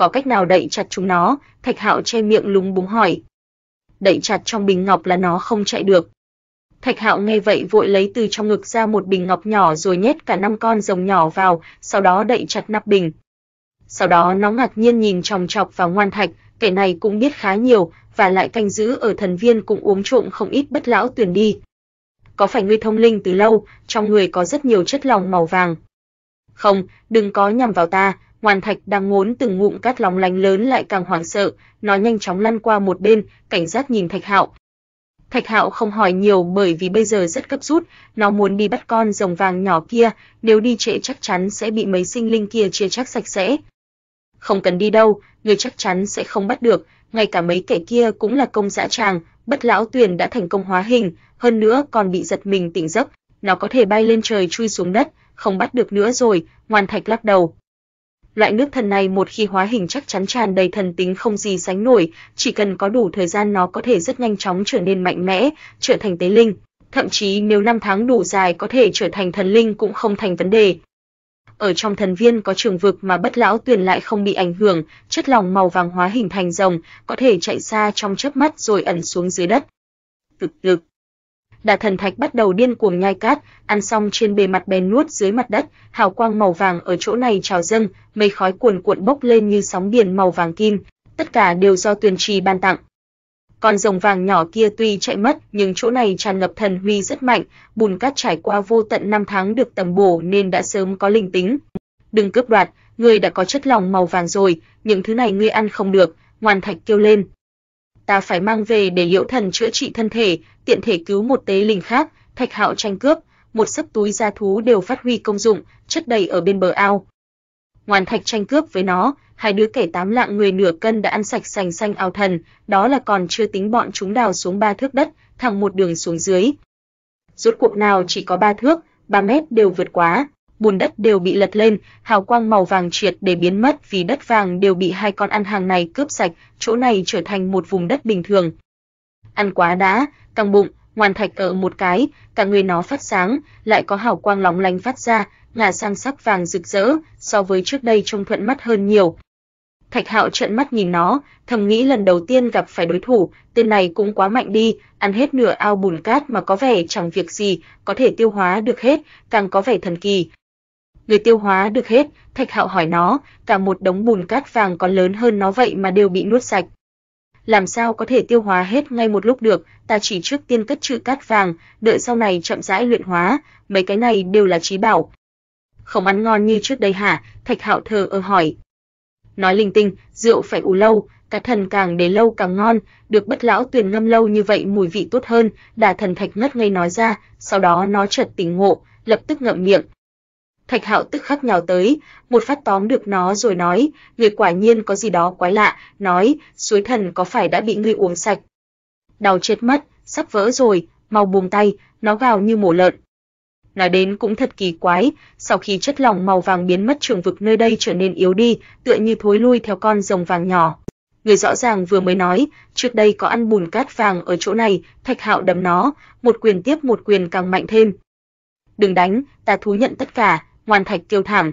có cách nào đậy chặt chúng nó? Thạch Hạo che miệng lúng búng hỏi. Đậy chặt trong bình ngọc là nó không chạy được. Thạch Hạo nghe vậy vội lấy từ trong ngực ra một bình ngọc nhỏ rồi nhét cả năm con rồng nhỏ vào, sau đó đậy chặt nắp bình. Sau đó nó ngạc nhiên nhìn chòng chọc vào Ngoan Thạch, kẻ này cũng biết khá nhiều và lại canh giữ ở thần viên cũng uống trộm không ít bất lão tuyển đi. Có phải ngươi thông linh từ lâu, trong người có rất nhiều chất lỏng màu vàng? Không, đừng có nhằm vào ta, Hoàn thạch đang ngốn từng ngụm cát lòng lánh lớn lại càng hoảng sợ, nó nhanh chóng lăn qua một bên, cảnh giác nhìn Thạch Hạo. Thạch Hạo không hỏi nhiều bởi vì bây giờ rất cấp rút, nó muốn đi bắt con rồng vàng nhỏ kia, nếu đi trễ chắc chắn sẽ bị mấy sinh linh kia chia chắc sạch sẽ. Không cần đi đâu, người chắc chắn sẽ không bắt được, ngay cả mấy kẻ kia cũng là công dã tràng, bất lão tuyền đã thành công hóa hình, hơn nữa còn bị giật mình tỉnh giấc, nó có thể bay lên trời chui xuống đất, không bắt được nữa rồi, ngoan thạch lắc đầu, Loại nước thần này một khi hóa hình chắc chắn tràn đầy thần tính không gì sánh nổi, chỉ cần có đủ thời gian nó có thể rất nhanh chóng trở nên mạnh mẽ, trở thành tế linh, thậm chí nếu năm tháng đủ dài có thể trở thành thần linh cũng không thành vấn đề. Ở trong thần viên có trường vực mà bất lão tuyền lại không bị ảnh hưởng, chất lỏng màu vàng hóa hình thành rồng, có thể chạy xa trong chớp mắt rồi ẩn xuống dưới đất. Cực lực, đà thần thạch bắt đầu điên cuồng nhai cát, ăn xong trên bề mặt bèn nuốt dưới mặt đất, hào quang màu vàng ở chỗ này trào dâng, mây khói cuồn cuộn bốc lên như sóng biển màu vàng kim, tất cả đều do Tuyền Trì ban tặng. Con rồng vàng nhỏ kia tuy chạy mất, nhưng chỗ này tràn ngập thần huy rất mạnh, bùn cát trải qua vô tận năm tháng được tầm bổ nên đã sớm có linh tính. Đừng cướp đoạt, ngươi đã có chất lòng màu vàng rồi, những thứ này ngươi ăn không được, ngoan thạch kêu lên ta phải mang về để Liễu Thần chữa trị thân thể, tiện thể cứu một tế linh khác, Thạch Hạo tranh cướp, một sấp túi gia thú đều phát huy công dụng, chất đầy ở bên bờ ao. Ngoan Thạch tranh cướp với nó, hai đứa kẻ tám lạng người nửa cân đã ăn sạch sành sanh ao thần, đó là còn chưa tính bọn chúng đào xuống ba thước đất, thẳng một đường xuống dưới. Rốt cuộc nào chỉ có ba thước, ba mét đều vượt quá bùn đất đều bị lật lên, hào quang màu vàng triệt để biến mất vì đất vàng đều bị hai con ăn hàng này cướp sạch, chỗ này trở thành một vùng đất bình thường. Ăn quá đã, căng bụng, ngoan thạch ở một cái, cả người nó phát sáng, lại có hào quang lóng lánh phát ra, ngả sang sắc vàng rực rỡ, so với trước đây trông thuận mắt hơn nhiều. Thạch Hạo trợn mắt nhìn nó, thầm nghĩ lần đầu tiên gặp phải đối thủ, tên này cũng quá mạnh đi, ăn hết nửa ao bùn cát mà có vẻ chẳng việc gì, có thể tiêu hóa được hết, càng có vẻ thần kỳ, người tiêu hóa được hết, Thạch Hạo hỏi nó, cả một đống bùn cát vàng còn lớn hơn nó vậy mà đều bị nuốt sạch. Làm sao có thể tiêu hóa hết ngay một lúc được, ta chỉ trước tiên cất trữ cát vàng, đợi sau này chậm rãi luyện hóa, mấy cái này đều là trí bảo. Không ăn ngon như trước đây hả? Thạch Hạo thờ ơ hỏi. Nói linh tinh, rượu phải ủ lâu, cá thần càng để lâu càng ngon, được bất lão tuyền ngâm lâu như vậy mùi vị tốt hơn, đà thần thạch ngất ngây nói ra, sau đó nó chợt tỉnh ngộ, lập tức ngậm miệng, Thạch Hạo tức khắc nhào tới, một phát tóm được nó rồi nói, người quả nhiên có gì đó quái lạ, nói, suối thần có phải đã bị ngươi uống sạch? Đau chết mất, sắp vỡ rồi, mau buông tay, nó gào như mổ lợn. Nói đến cũng thật kỳ quái, sau khi chất lỏng màu vàng biến mất trường vực nơi đây trở nên yếu đi, tựa như thối lui theo con rồng vàng nhỏ. Người rõ ràng vừa mới nói, trước đây có ăn bùn cát vàng ở chỗ này, Thạch Hạo đấm nó, một quyền tiếp một quyền càng mạnh thêm. Đừng đánh, ta thú nhận tất cả, ngoan thạch tiêu thảm.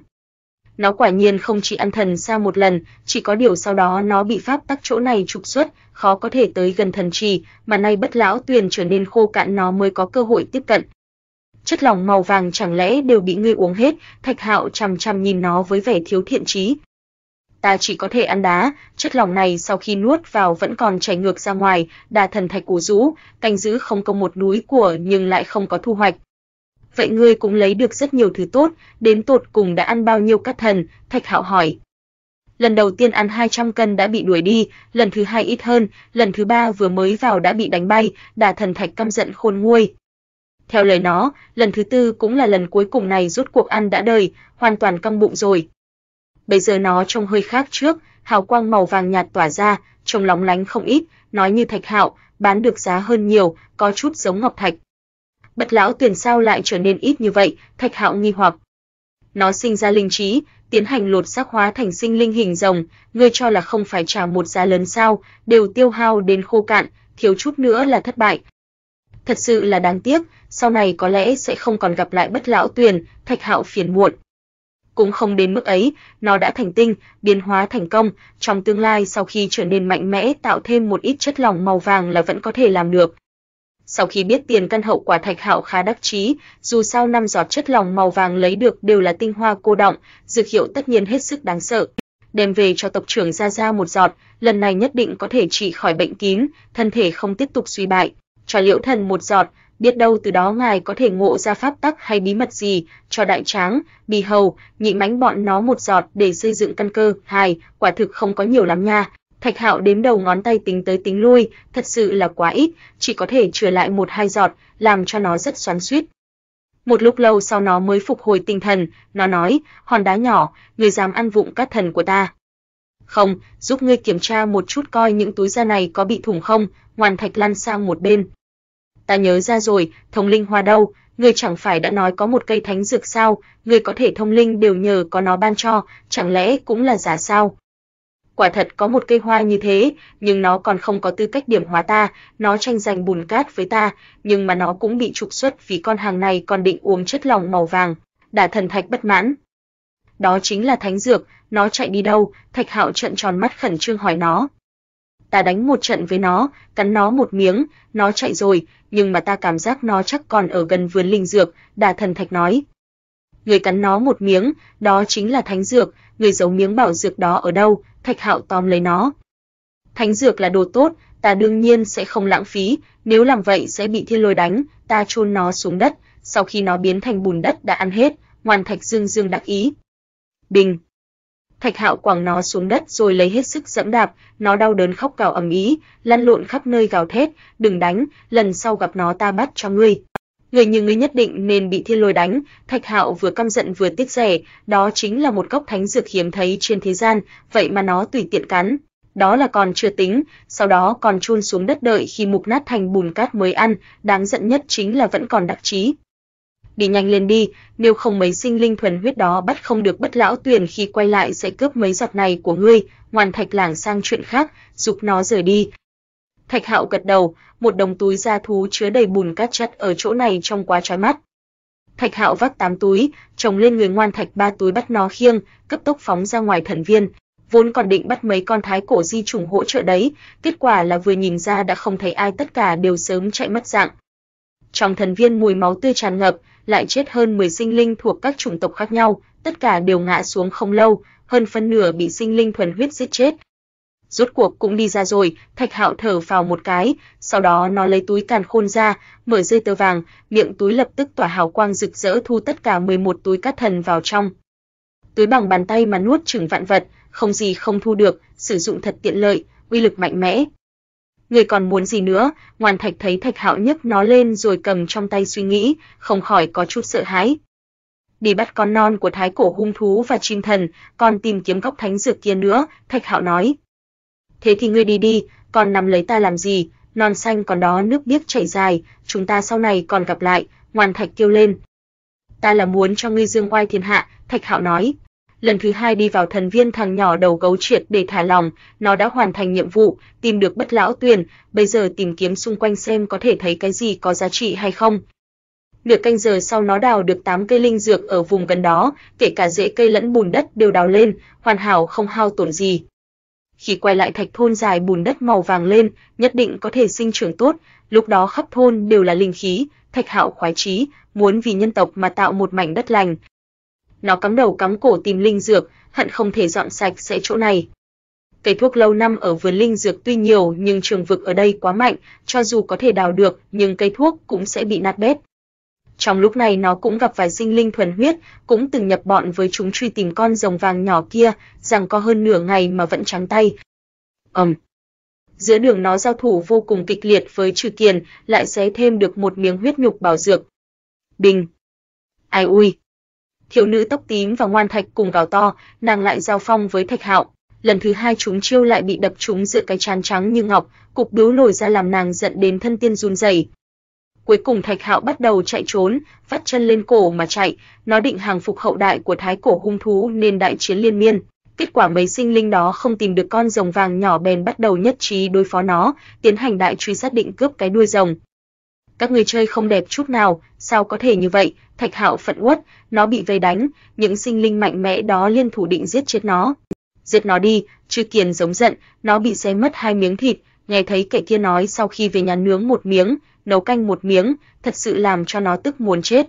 Nó quả nhiên không chỉ ăn thần sao một lần, chỉ có điều sau đó nó bị pháp tắc chỗ này trục xuất, khó có thể tới gần thần trì, mà nay bất lão tuyền trở nên khô cạn nó mới có cơ hội tiếp cận. Chất lỏng màu vàng chẳng lẽ đều bị ngươi uống hết, thạch hạo chằm chằm nhìn nó với vẻ thiếu thiện trí, ta chỉ có thể ăn đá, chất lỏng này sau khi nuốt vào vẫn còn chảy ngược ra ngoài, đà thần thạch cổ rũ, canh giữ không có một núi của nhưng lại không có thu hoạch vậy ngươi cũng lấy được rất nhiều thứ tốt, đến tột cùng đã ăn bao nhiêu cát thần, Thạch Hạo hỏi. Lần đầu tiên ăn 200 cân đã bị đuổi đi, lần thứ hai ít hơn, lần thứ ba vừa mới vào đã bị đánh bay, đà thần Thạch căm giận khôn nguôi. Theo lời nó, lần thứ tư cũng là lần cuối cùng này rút cuộc ăn đã đời, hoàn toàn căng bụng rồi. Bây giờ nó trông hơi khác trước, hào quang màu vàng nhạt tỏa ra, trông lóng lánh không ít, nói như Thạch Hạo, bán được giá hơn nhiều, có chút giống ngọc thạch. Bất lão tuyển sao lại trở nên ít như vậy, Thạch Hạo nghi hoặc. Nó sinh ra linh trí, tiến hành lột xác hóa thành sinh linh hình rồng, ngươi cho là không phải trả một giá lớn sao, đều tiêu hao đến khô cạn, thiếu chút nữa là thất bại. Thật sự là đáng tiếc, sau này có lẽ sẽ không còn gặp lại bất lão tuyền, thạch hạo phiền muộn. Cũng không đến mức ấy, nó đã thành tinh, biến hóa thành công, trong tương lai sau khi trở nên mạnh mẽ tạo thêm một ít chất lỏng màu vàng là vẫn có thể làm được. Sau khi biết tiền căn hậu quả Thạch Hạo khá đắc chí, dù sao năm giọt chất lỏng màu vàng lấy được đều là tinh hoa cô động, dược hiệu tất nhiên hết sức đáng sợ. Đem về cho tộc trưởng Gia Gia một giọt, lần này nhất định có thể trị khỏi bệnh kín, thân thể không tiếp tục suy bại. Cho Liễu Thần một giọt, biết đâu từ đó ngài có thể ngộ ra pháp tắc hay bí mật gì, cho đại tráng, bì hầu, nhị mánh bọn nó một giọt để xây dựng căn cơ, hài, quả thực không có nhiều lắm nha, Thạch Hạo đếm đầu ngón tay tính tới tính lui, thật sự là quá ít, chỉ có thể chừa lại một hai giọt, làm cho nó rất xoắn xuýt. Một lúc lâu sau nó mới phục hồi tinh thần, nó nói, hòn đá nhỏ, người dám ăn vụng các thần của ta. Không, giúp ngươi kiểm tra một chút coi những túi da này có bị thủng không, ngoan thạch lăn sang một bên. Ta nhớ ra rồi, thông linh hoa đâu, ngươi chẳng phải đã nói có một cây thánh dược sao, ngươi có thể thông linh đều nhờ có nó ban cho, chẳng lẽ cũng là giả sao? quả thật có một cây hoa như thế, nhưng nó còn không có tư cách điểm hóa ta, nó tranh giành bùn cát với ta, nhưng mà nó cũng bị trục xuất vì con hàng này còn định uống chất lỏng màu vàng. Đả thần thạch bất mãn. Đó chính là thánh dược, nó chạy đi đâu? Thạch Hạo trợn tròn mắt khẩn trương hỏi nó. Ta đánh một trận với nó, cắn nó một miếng, nó chạy rồi, nhưng mà ta cảm giác nó chắc còn ở gần vườn linh dược, Đả thần thạch nói. Người cắn nó một miếng, đó chính là thánh dược, người giấu miếng bảo dược đó ở đâu, Thạch Hạo tóm lấy nó. Thánh dược là đồ tốt, ta đương nhiên sẽ không lãng phí, nếu làm vậy sẽ bị thiên lôi đánh, ta chôn nó xuống đất, sau khi nó biến thành bùn đất đã ăn hết, hoàn Thạch Dương Dương đắc ý. Bình. Thạch Hạo quẳng nó xuống đất rồi lấy hết sức dẫm đạp, nó đau đớn khóc gào ầm ĩ, lăn lộn khắp nơi gào thét, "Đừng đánh, lần sau gặp nó ta bắt cho ngươi." người như ngươi nhất định nên bị thiên lôi đánh. Thạch Hạo vừa căm giận vừa tiếc rẻ, đó chính là một gốc thánh dược hiếm thấy trên thế gian, vậy mà nó tùy tiện cắn. Đó là còn chưa tính, sau đó còn chôn xuống đất đợi khi mục nát thành bùn cát mới ăn, đáng giận nhất chính là vẫn còn đặc trí. Đi nhanh lên đi, nếu không mấy sinh linh thuần huyết đó bắt không được bất lão tuyển khi quay lại sẽ cướp mấy giọt này của ngươi, ngoan thạch lảng sang chuyện khác, dục nó rời đi, Thạch Hạo gật đầu, một đồng túi da thú chứa đầy bùn cát chất ở chỗ này trông quá chói mắt. Thạch Hạo vác tám túi, chồng lên người ngoan thạch ba túi bắt nó khiêng, cấp tốc phóng ra ngoài thần viên, vốn còn định bắt mấy con thái cổ di trùng hỗ trợ đấy, kết quả là vừa nhìn ra đã không thấy ai tất cả đều sớm chạy mất dạng. Trong thần viên mùi máu tươi tràn ngập, lại chết hơn 10 sinh linh thuộc các chủng tộc khác nhau, tất cả đều ngã xuống không lâu, hơn phân nửa bị sinh linh thuần huyết giết chết, Rốt cuộc cũng đi ra rồi, Thạch Hạo thở phào một cái, sau đó nó lấy túi càn khôn ra, mở dây tơ vàng, miệng túi lập tức tỏa hào quang rực rỡ thu tất cả 11 túi cát thần vào trong. Túi bằng bàn tay mà nuốt chửng vạn vật, không gì không thu được, sử dụng thật tiện lợi, uy lực mạnh mẽ. Người còn muốn gì nữa? Ngoan Thạch thấy Thạch Hạo nhấc nó lên rồi cầm trong tay suy nghĩ, không khỏi có chút sợ hãi. Đi bắt con non của thái cổ hung thú và chim thần, còn tìm kiếm góc thánh dược kia nữa, Thạch Hạo nói. Thế thì ngươi đi đi, còn nắm lấy ta làm gì, non xanh còn đó nước biếc chảy dài, chúng ta sau này còn gặp lại, ngoan thạch kêu lên. Ta là muốn cho ngươi dương oai thiên hạ, thạch hạo nói. Lần thứ hai đi vào thần viên thằng nhỏ đầu gấu triệt để thả lòng, nó đã hoàn thành nhiệm vụ, tìm được bất lão tuyền, bây giờ tìm kiếm xung quanh xem có thể thấy cái gì có giá trị hay không. Nửa canh giờ sau nó đào được 8 cây linh dược ở vùng gần đó, kể cả rễ cây lẫn bùn đất đều đào lên, hoàn hảo không hao tổn gì khi quay lại thạch thôn dài bùn đất màu vàng lên, nhất định có thể sinh trưởng tốt, lúc đó khắp thôn đều là linh khí, Thạch Hạo khoái chí, muốn vì nhân tộc mà tạo một mảnh đất lành. Nó cắm đầu cắm cổ tìm linh dược, hận không thể dọn sạch sẽ chỗ này. Cây thuốc lâu năm ở vườn linh dược tuy nhiều nhưng trường vực ở đây quá mạnh, cho dù có thể đào được nhưng cây thuốc cũng sẽ bị nát bét. Trong lúc này nó cũng gặp vài sinh linh thuần huyết, cũng từng nhập bọn với chúng truy tìm con rồng vàng nhỏ kia, rằng có hơn nửa ngày mà vẫn trắng tay. Ầm. Um. Giữa đường nó giao thủ vô cùng kịch liệt với Trừ Kiền, lại xé thêm được một miếng huyết nhục bảo dược. Bình. Ai ui. Thiếu nữ tóc tím và ngoan thạch cùng gào to, nàng lại giao phong với Thạch Hạo. Lần thứ hai chúng chiêu lại bị đập trúng giữa cái trán trắng như ngọc, cục bướu nổi ra làm nàng giận đến thân tiên run rẩy. Cuối cùng Thạch Hạo bắt đầu chạy trốn, vắt chân lên cổ mà chạy, nó định hàng phục hậu đại của thái cổ hung thú nên đại chiến liên miên. Kết quả mấy sinh linh đó không tìm được con rồng vàng nhỏ bèn bắt đầu nhất trí đối phó nó, tiến hành đại truy sát định cướp cái đuôi rồng. Các người chơi không đẹp chút nào, sao có thể như vậy? Thạch Hạo phận uất, nó bị vây đánh, những sinh linh mạnh mẽ đó liên thủ định giết chết nó. Giết nó đi, Trư Kiền giống giận, nó bị xé mất hai miếng thịt, nghe thấy kẻ kia nói sau khi về nhà nướng một miếng, nấu canh một miếng, thật sự làm cho nó tức muốn chết.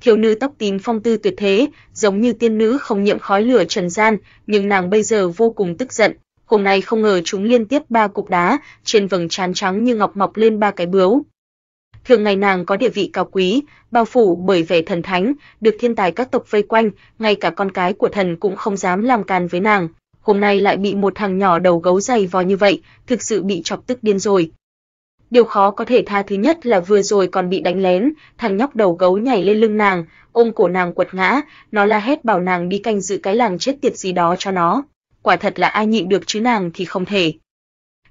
Thiếu nữ tóc tím phong tư tuyệt thế, giống như tiên nữ không nhiễm khói lửa trần gian, nhưng nàng bây giờ vô cùng tức giận, hôm nay không ngờ chúng liên tiếp ba cục đá, trên vầng trán trắng như ngọc mọc lên ba cái bướu. Thường ngày nàng có địa vị cao quý, bao phủ bởi vẻ thần thánh, được thiên tài các tộc vây quanh, ngay cả con cái của thần cũng không dám làm càn với nàng, hôm nay lại bị một thằng nhỏ đầu gấu dày vò như vậy, thực sự bị chọc tức điên rồi. Điều khó có thể tha thứ nhất là vừa rồi còn bị đánh lén, thằng nhóc đầu gấu nhảy lên lưng nàng, ôm cổ nàng quật ngã, nó la hét bảo nàng đi canh giữ cái làng chết tiệt gì đó cho nó. Quả thật là ai nhịn được chứ nàng thì không thể.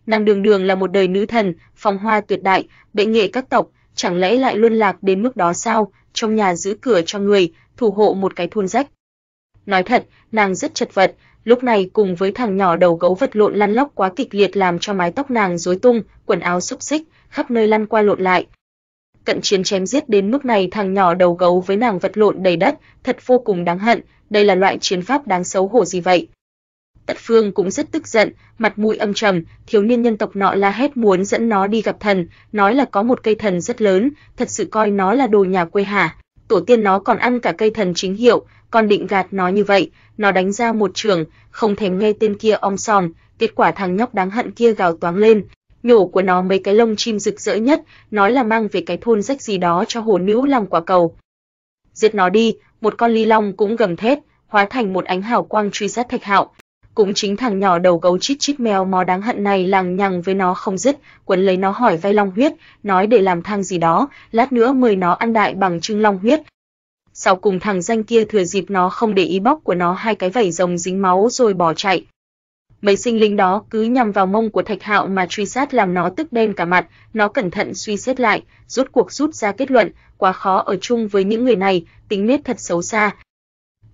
Nàng đường đường là một đời nữ thần, phong hoa tuyệt đại, bệ nghệ các tộc, chẳng lẽ lại luân lạc đến mức đó sao, trong nhà giữ cửa cho người, thủ hộ một cái thôn rách. Nói thật, nàng rất chật vật, lúc này cùng với thằng nhỏ đầu gấu vật lộn lăn lóc quá kịch liệt làm cho mái tóc nàng rối tung, quần áo xúc xích, khắp nơi lăn qua lộn lại. Cận chiến chém giết đến mức này thằng nhỏ đầu gấu với nàng vật lộn đầy đất, thật vô cùng đáng hận, đây là loại chiến pháp đáng xấu hổ gì vậy? Tất Phương cũng rất tức giận, mặt mũi âm trầm, thiếu niên nhân tộc nọ la hét muốn dẫn nó đi gặp thần, nói là có một cây thần rất lớn, thật sự coi nó là đồ nhà quê hả, tổ tiên nó còn ăn cả cây thần chính hiệu, còn định gạt nó như vậy, nó đánh ra một trường, không thèm nghe tên kia om sòm, kết quả thằng nhóc đáng hận kia gào toáng lên, nhổ của nó mấy cái lông chim rực rỡ nhất, nói là mang về cái thôn rách gì đó cho hồ nữ làm quả cầu. Giết nó đi, một con ly long cũng gầm thét, hóa thành một ánh hào quang truy sát Thạch Hạo, cũng chính thằng nhỏ đầu gấu chít chít mèo mó đáng hận này lằng nhằng với nó không dứt, quấn lấy nó hỏi vay long huyết, nói để làm thang gì đó, lát nữa mời nó ăn đại bằng trưng long huyết. Sau cùng thằng danh kia thừa dịp nó không để ý bóc của nó hai cái vảy rồng dính máu rồi bỏ chạy. Mấy sinh linh đó cứ nhằm vào mông của Thạch Hạo mà truy sát làm nó tức đen cả mặt, nó cẩn thận suy xét lại, rút cuộc rút ra kết luận, quá khó ở chung với những người này, tính nết thật xấu xa,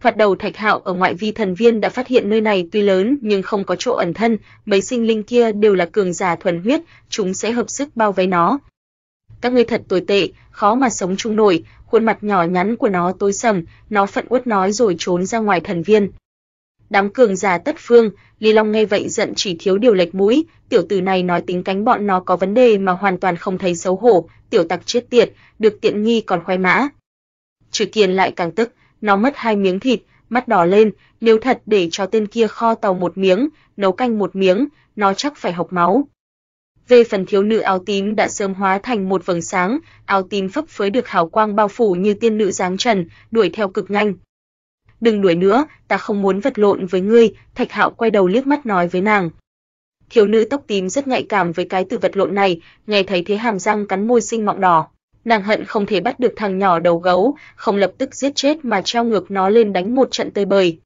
Phật đầu Thạch Hạo ở ngoại vi thần viên đã phát hiện nơi này tuy lớn nhưng không có chỗ ẩn thân, mấy sinh linh kia đều là cường giả thuần huyết, chúng sẽ hợp sức bao vây nó. Các ngươi thật tồi tệ, khó mà sống chung nổi, khuôn mặt nhỏ nhắn của nó tối sầm, nó phận uất nói rồi trốn ra ngoài thần viên. Đám cường giả tất phương, Lý Long nghe vậy giận chỉ thiếu điều lệch mũi, tiểu tử này nói tính cánh bọn nó có vấn đề mà hoàn toàn không thấy xấu hổ, tiểu tặc chết tiệt, được tiện nghi còn khoe mã. Trừ Kiền lại càng tức, nó mất hai miếng thịt, mắt đỏ lên, nếu thật để cho tên kia kho tàu một miếng, nấu canh một miếng, nó chắc phải hộc máu. Về phần thiếu nữ áo tím đã sớm hóa thành một vầng sáng, áo tím phấp phới được hào quang bao phủ như tiên nữ dáng trần, đuổi theo cực nhanh. "Đừng đuổi nữa, ta không muốn vật lộn với ngươi." Thạch Hạo quay đầu liếc mắt nói với nàng. Thiếu nữ tóc tím rất nhạy cảm với cái từ vật lộn này, nghe thấy thế hàm răng cắn môi sinh mọng đỏ. Nàng hận không thể bắt được thằng nhỏ đầu gấu, không lập tức giết chết mà treo ngược nó lên đánh một trận tơi bời.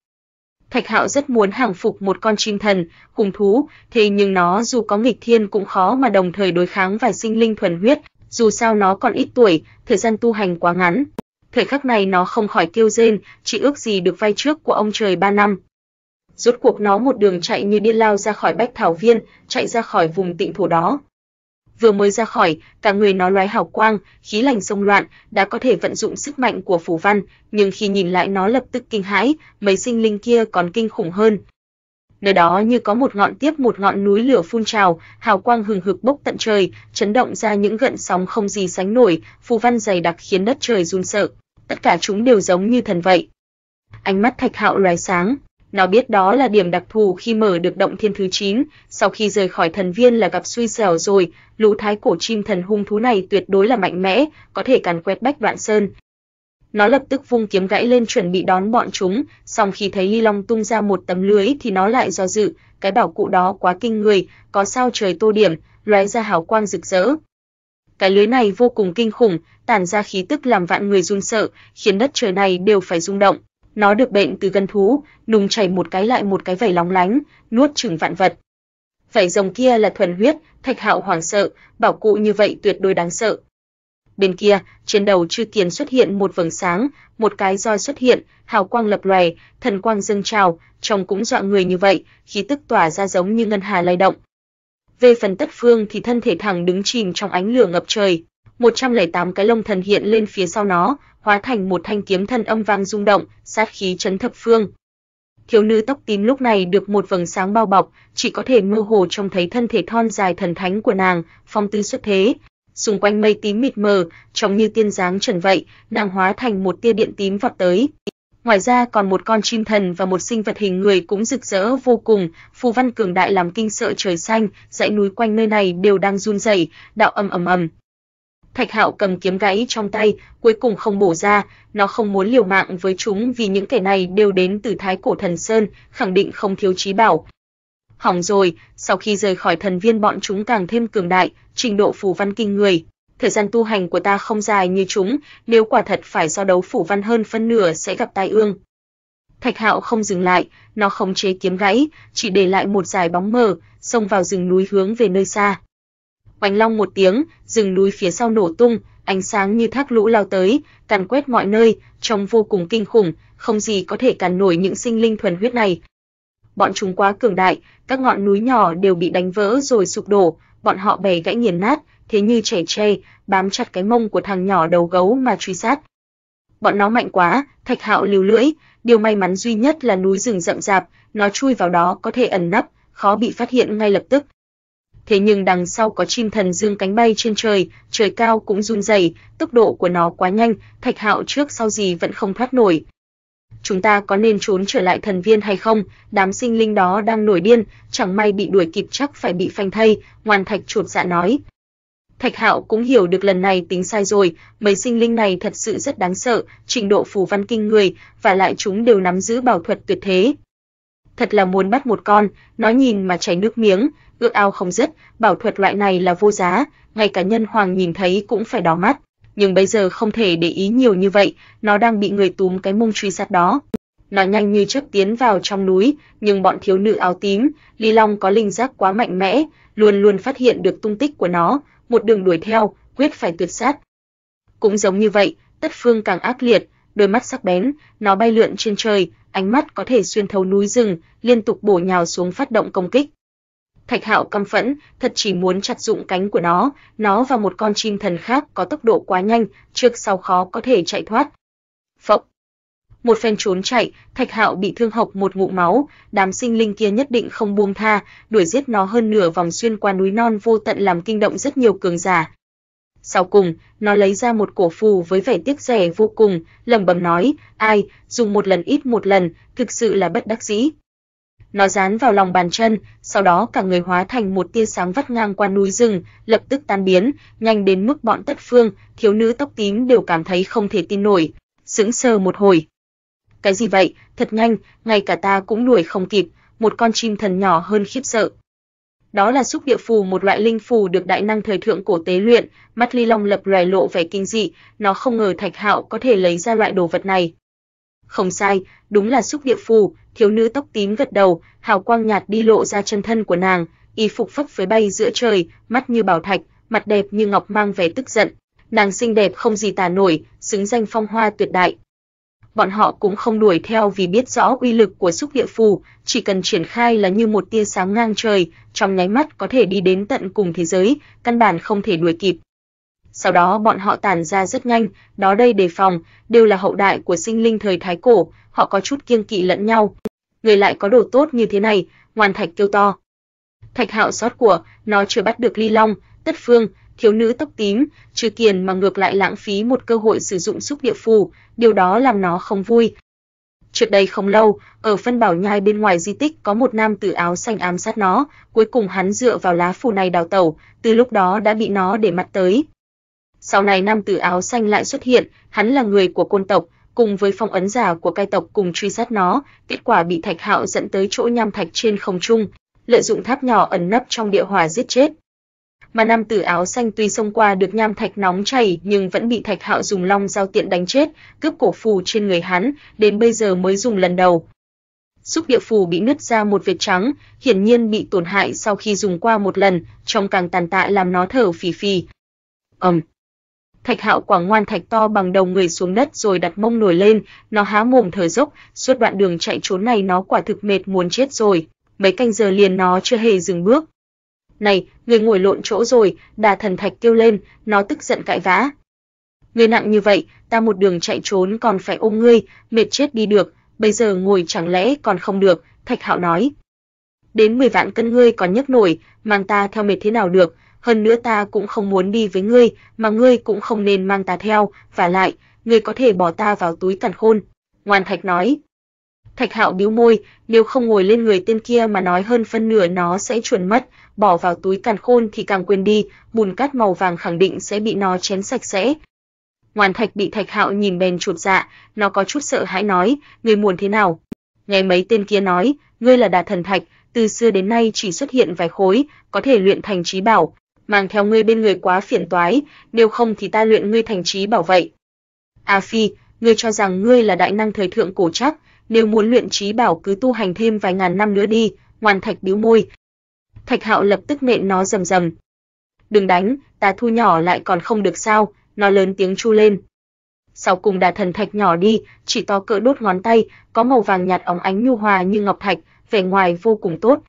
Thạch Hạo rất muốn hàng phục một con chim thần, khủng thú, thế nhưng nó dù có nghịch thiên cũng khó mà đồng thời đối kháng vài sinh linh thuần huyết, dù sao nó còn ít tuổi, thời gian tu hành quá ngắn. Thời khắc này nó không khỏi kêu rên, chỉ ước gì được vay trước của ông trời ba năm. Rốt cuộc nó một đường chạy như điên lao ra khỏi Bách Thảo Viên, chạy ra khỏi vùng tịnh thổ đó. Vừa mới ra khỏi, cả người nó lóe hào quang, khí lành sông loạn, đã có thể vận dụng sức mạnh của phù văn, nhưng khi nhìn lại nó lập tức kinh hãi, mấy sinh linh kia còn kinh khủng hơn. Nơi đó như có một ngọn tiếp một ngọn núi lửa phun trào, hào quang hừng hực bốc tận trời, chấn động ra những gợn sóng không gì sánh nổi, phù văn dày đặc khiến đất trời run sợ. Tất cả chúng đều giống như thần vậy. Ánh mắt Thạch Hạo lóe sáng, nó biết đó là điểm đặc thù khi mở được động thiên thứ 9, sau khi rời khỏi thần viên là gặp suy dẻo rồi, lũ thái cổ chim thần hung thú này tuyệt đối là mạnh mẽ, có thể càn quét bách đoạn sơn. Nó lập tức vung kiếm gãy lên chuẩn bị đón bọn chúng, song khi thấy Ly Long tung ra một tấm lưới thì nó lại do dự, cái bảo cụ đó quá kinh người, có sao trời tô điểm, lóe ra hào quang rực rỡ. Cái lưới này vô cùng kinh khủng, tản ra khí tức làm vạn người run sợ, khiến đất trời này đều phải rung động. Nó được bệnh từ gân thú, nùng chảy một cái lại một cái vảy lóng lánh, nuốt chừng vạn vật. Vảy rồng kia là thuần huyết, Thạch Hạo hoảng sợ, bảo cụ như vậy tuyệt đối đáng sợ. Bên kia, trên đầu Chư tiền xuất hiện một vầng sáng, một cái roi xuất hiện, hào quang lập lòe, thần quang dâng trào, trông cũng dọa người như vậy, khí tức tỏa ra giống như ngân hà lay động. Về phần Tất Phương thì thân thể thẳng đứng chìm trong ánh lửa ngập trời. 108 cái lông thần hiện lên phía sau nó, hóa thành một thanh kiếm thân âm vang rung động, sát khí chấn thập phương. Thiếu nữ tóc tím lúc này được một vầng sáng bao bọc, chỉ có thể mơ hồ trông thấy thân thể thon dài thần thánh của nàng, phong tư xuất thế. Xung quanh mây tím mịt mờ, trông như tiên dáng trần vậy, nàng hóa thành một tia điện tím vọt tới. Ngoài ra còn một con chim thần và một sinh vật hình người cũng rực rỡ vô cùng, phù văn cường đại làm kinh sợ trời xanh, dãy núi quanh nơi này đều đang run rẩy, đạo ầm ầm ầm. Thạch Hạo cầm kiếm gãy trong tay, cuối cùng không bổ ra, nó không muốn liều mạng với chúng vì những kẻ này đều đến từ Thái Cổ Thần Sơn, khẳng định không thiếu chí bảo. Hỏng rồi, sau khi rời khỏi thần viên bọn chúng càng thêm cường đại, trình độ phù văn kinh người. Thời gian tu hành của ta không dài như chúng, nếu quả thật phải do đấu phủ văn hơn phân nửa sẽ gặp tai ương. Thạch Hạo không dừng lại, nó khống chế kiếm gãy, chỉ để lại một dải bóng mờ, xông vào rừng núi hướng về nơi xa. Oanh long một tiếng, rừng núi phía sau nổ tung, ánh sáng như thác lũ lao tới, càn quét mọi nơi, trông vô cùng kinh khủng, không gì có thể cản nổi những sinh linh thuần huyết này. Bọn chúng quá cường đại, các ngọn núi nhỏ đều bị đánh vỡ rồi sụp đổ, bọn họ bẻ gãy nghiền nát, thế như chảy tre, bám chặt cái mông của thằng nhỏ đầu gấu mà truy sát. Bọn nó mạnh quá, Thạch Hạo liều lưỡi, điều may mắn duy nhất là núi rừng rậm rạp, nó chui vào đó có thể ẩn nấp, khó bị phát hiện ngay lập tức thế nhưng đằng sau có chim thần dương cánh bay trên trời, trời cao cũng run rẩy, tốc độ của nó quá nhanh, Thạch Hạo trước sau gì vẫn không thoát nổi. Chúng ta có nên trốn trở lại thần viên hay không? Đám sinh linh đó đang nổi điên, chẳng may bị đuổi kịp chắc phải bị phanh thây, Ngoan Thạch chuột dạ nói. Thạch Hạo cũng hiểu được lần này tính sai rồi, mấy sinh linh này thật sự rất đáng sợ, trình độ phù văn kinh người, và lại chúng đều nắm giữ bảo thuật tuyệt thế. Thật là muốn bắt một con, nó nhìn mà chảy nước miếng, ước ao không dứt, bảo thuật loại này là vô giá, ngay cả nhân hoàng nhìn thấy cũng phải đỏ mắt, nhưng bây giờ không thể để ý nhiều như vậy, nó đang bị người túm cái mông truy sát đó. Nó nhanh như chớp tiến vào trong núi, nhưng bọn thiếu nữ áo tím, Ly Long có linh giác quá mạnh mẽ, luôn luôn phát hiện được tung tích của nó, một đường đuổi theo, quyết phải tuyệt sát. Cũng giống như vậy, Tất Phương càng ác liệt, đôi mắt sắc bén, nó bay lượn trên trời, ánh mắt có thể xuyên thấu núi rừng, liên tục bổ nhào xuống phát động công kích. Thạch Hạo căm phẫn, thật chỉ muốn chặt dụng cánh của nó, nó và một con chim thần khác có tốc độ quá nhanh, trước sau khó có thể chạy thoát. Phốc. Một phen trốn chạy, Thạch Hạo bị thương hộc một ngụm máu, đám sinh linh kia nhất định không buông tha, đuổi giết nó hơn nửa vòng xuyên qua núi non vô tận làm kinh động rất nhiều cường giả. Sau cùng, nó lấy ra một cổ phù với vẻ tiếc rẻ vô cùng, lẩm bẩm nói, "Ai, dùng một lần ít một lần, thực sự là bất đắc dĩ." nó dán vào lòng bàn chân, sau đó cả người hóa thành một tia sáng vắt ngang qua núi rừng, lập tức tan biến, nhanh đến mức bọn Tất Phương, thiếu nữ tóc tím đều cảm thấy không thể tin nổi, sững sờ một hồi. Cái gì vậy, thật nhanh, ngay cả ta cũng đuổi không kịp, một con chim thần nhỏ hơn khiếp sợ. Đó là xúc địa phù một loại linh phù được đại năng thời thượng cổ tế luyện, mắt Ly Long lập loài lộ vẻ kinh dị, nó không ngờ Thạch Hạo có thể lấy ra loại đồ vật này. Không sai, đúng là xúc địa phù, thiếu nữ tóc tím gật đầu, hào quang nhạt đi lộ ra chân thân của nàng, y phục phấp phới bay giữa trời, mắt như bảo thạch, mặt đẹp như ngọc mang vẻ tức giận. Nàng xinh đẹp không gì tả nổi, xứng danh phong hoa tuyệt đại. Bọn họ cũng không đuổi theo vì biết rõ uy lực của xúc địa phù, chỉ cần triển khai là như một tia sáng ngang trời, trong nháy mắt có thể đi đến tận cùng thế giới, căn bản không thể đuổi kịp sau đó bọn họ tản ra rất nhanh, đó đây đề phòng, đều là hậu đại của sinh linh thời thái cổ, họ có chút kiêng kỵ lẫn nhau. Người lại có đồ tốt như thế này, Ngoan Thạch kêu to. Thạch Hạo sót của, nó chưa bắt được Ly Long, Tất Phương, thiếu nữ tóc tím, Trư Kiền mà ngược lại lãng phí một cơ hội sử dụng xúc địa phù, điều đó làm nó không vui. Trước đây không lâu, ở phân bảo nhai bên ngoài di tích có một nam tử áo xanh ám sát nó, cuối cùng hắn dựa vào lá phù này đào tẩu, từ lúc đó đã bị nó để mặt tới, sau này nam tử áo xanh lại xuất hiện, hắn là người của côn tộc, cùng với phong ấn giả của cai tộc cùng truy sát nó, kết quả bị Thạch Hạo dẫn tới chỗ nham thạch trên không trung, lợi dụng tháp nhỏ ẩn nấp trong địa hỏa giết chết. Mà nam tử áo xanh tuy xông qua được nham thạch nóng chảy nhưng vẫn bị Thạch Hạo dùng long dao tiện đánh chết, cướp cổ phù trên người hắn, đến bây giờ mới dùng lần đầu. Xúc địa phù bị nứt ra một vệt trắng, hiển nhiên bị tổn hại sau khi dùng qua một lần, trông càng tàn tạ làm nó thở phì phì. Ầm, um, Thạch Hạo quả ngoan thạch to bằng đầu người xuống đất rồi đặt mông nổi lên, nó há mồm thở dốc, suốt đoạn đường chạy trốn này nó quả thực mệt muốn chết rồi, mấy canh giờ liền nó chưa hề dừng bước. "Này, người ngồi lộn chỗ rồi." Đà Thần Thạch kêu lên, nó tức giận cãi vã. "Người nặng như vậy, ta một đường chạy trốn còn phải ôm ngươi, mệt chết đi được, bây giờ ngồi chẳng lẽ còn không được?" Thạch Hạo nói. "Đến 10 vạn cân ngươi còn nhấc nổi, mang ta theo mệt thế nào được?" hơn nữa ta cũng không muốn đi với ngươi, mà ngươi cũng không nên mang ta theo, và lại, ngươi có thể bỏ ta vào túi càn khôn." Ngoan Thạch nói. Thạch Hạo bĩu môi, nếu không ngồi lên người tên kia mà nói hơn phân nửa nó sẽ chuẩn mất, bỏ vào túi càn khôn thì càng quên đi, bùn cát màu vàng khẳng định sẽ bị nó chén sạch sẽ. Ngoan Thạch bị Thạch Hạo nhìn bèn chuột dạ, nó có chút sợ hãi nói, ngươi muốn thế nào? Nghe mấy tên kia nói, ngươi là Đà Thần Thạch, từ xưa đến nay chỉ xuất hiện vài khối, có thể luyện thành trí bảo, mang theo ngươi bên người quá phiền toái, nếu không thì ta luyện ngươi thành trí bảo vậy. A à Phi, ngươi cho rằng ngươi là đại năng thời thượng cổ chắc, nếu muốn luyện trí bảo cứ tu hành thêm vài ngàn năm nữa đi, ngoan thạch bĩu môi. Thạch Hạo lập tức nện nó rầm rầm. Đừng đánh, ta thu nhỏ lại còn không được sao, nó lớn tiếng chu lên. Sau cùng đà thần thạch nhỏ đi, chỉ to cỡ đốt ngón tay, có màu vàng nhạt óng ánh nhu hòa như ngọc thạch, vẻ ngoài vô cùng tốt,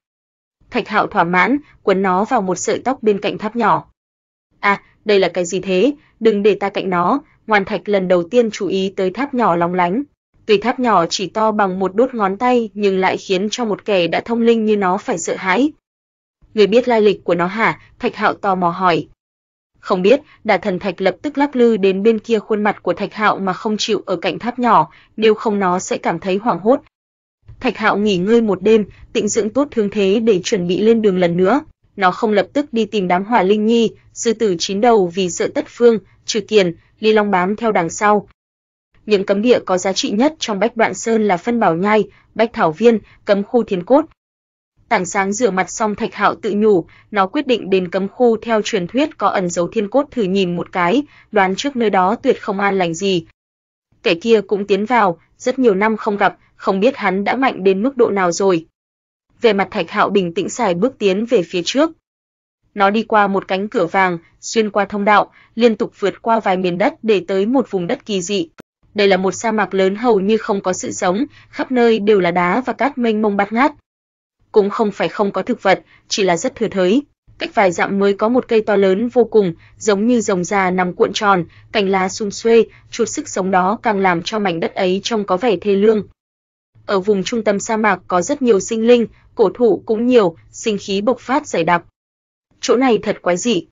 Thạch Hạo thỏa mãn quấn nó vào một sợi tóc bên cạnh tháp nhỏ. A, à, đây là cái gì thế? Đừng để ta cạnh nó." Hoàn Thạch lần đầu tiên chú ý tới tháp nhỏ lóng lánh. Tuy tháp nhỏ chỉ to bằng một đốt ngón tay, nhưng lại khiến cho một kẻ đã thông linh như nó phải sợ hãi. "Người biết lai lịch của nó hả?" Thạch Hạo tò mò hỏi. Không biết, Đả Thần Thạch lập tức lắc lư đến bên kia khuôn mặt của Thạch Hạo mà không chịu ở cạnh tháp nhỏ, nếu không nó sẽ cảm thấy hoảng hốt, Thạch Hạo nghỉ ngơi một đêm, tịnh dưỡng tốt thương thế để chuẩn bị lên đường lần nữa. Nó không lập tức đi tìm đám Hỏa Linh Nhi, sư tử chín đầu vì sợ Tất Phương, Trừ Kiền, Ly Long bám theo đằng sau. Những cấm địa có giá trị nhất trong Bách Đoạn Sơn là phân bảo nhai, Bách Thảo Viên, cấm khu Thiên Cốt. Tảng sáng rửa mặt xong Thạch Hạo tự nhủ, nó quyết định đến cấm khu theo truyền thuyết có ẩn dấu Thiên Cốt thử nhìn một cái, đoán trước nơi đó tuyệt không an lành gì. Kẻ kia cũng tiến vào, rất nhiều năm không gặp, không biết hắn đã mạnh đến mức độ nào rồi. Về mặt Thạch Hạo bình tĩnh xài bước tiến về phía trước. Nó đi qua một cánh cửa vàng, xuyên qua thông đạo, liên tục vượt qua vài miền đất để tới một vùng đất kỳ dị. Đây là một sa mạc lớn hầu như không có sự sống, khắp nơi đều là đá và cát mênh mông bát ngát. Cũng không phải không có thực vật, chỉ là rất thừa thới, Cách vài dặm mới có một cây to lớn vô cùng, giống như rồng già nằm cuộn tròn, cành lá sum xuê, chuột sức sống đó càng làm cho mảnh đất ấy trông có vẻ thê lương. Ở vùng trung tâm sa mạc có rất nhiều sinh linh, cổ thụ cũng nhiều, sinh khí bộc phát dày đặc. Chỗ này thật quái dị.